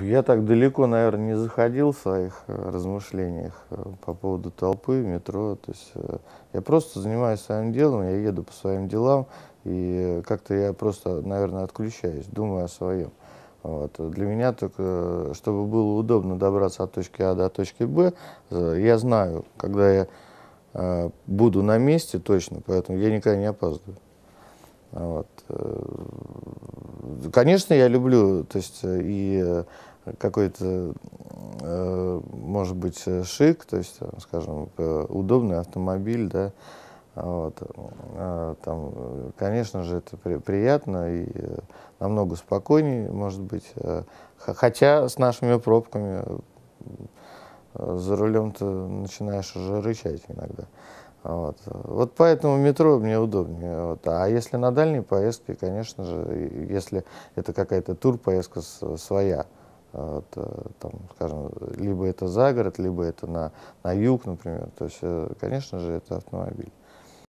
Я так далеко, наверное, не заходил в своих э, размышлениях э, по поводу толпы, метро. То есть э, я просто занимаюсь своим делом, я еду по своим делам, и как-то я просто, наверное, отключаюсь, думаю о своем. Вот. Для меня только, чтобы было удобно добраться от точки А до точки Б, я знаю, когда я буду на месте точно, поэтому я никогда не опаздываю. Вот. Конечно, я люблю, то есть э, и э, какой-то, э, может быть, шик, то есть, скажем, удобный автомобиль, да, вот, там, конечно же, это приятно и намного спокойнее, может быть, хотя с нашими пробками за рулем ты начинаешь уже рычать иногда. Вот. вот поэтому метро мне удобнее. Вот. А если на дальние поездки, конечно же, если это какая-то турпоездка своя, вот, э, там, скажем, либо это за город, либо это на, на юг, например, то есть, э, конечно же, это автомобиль.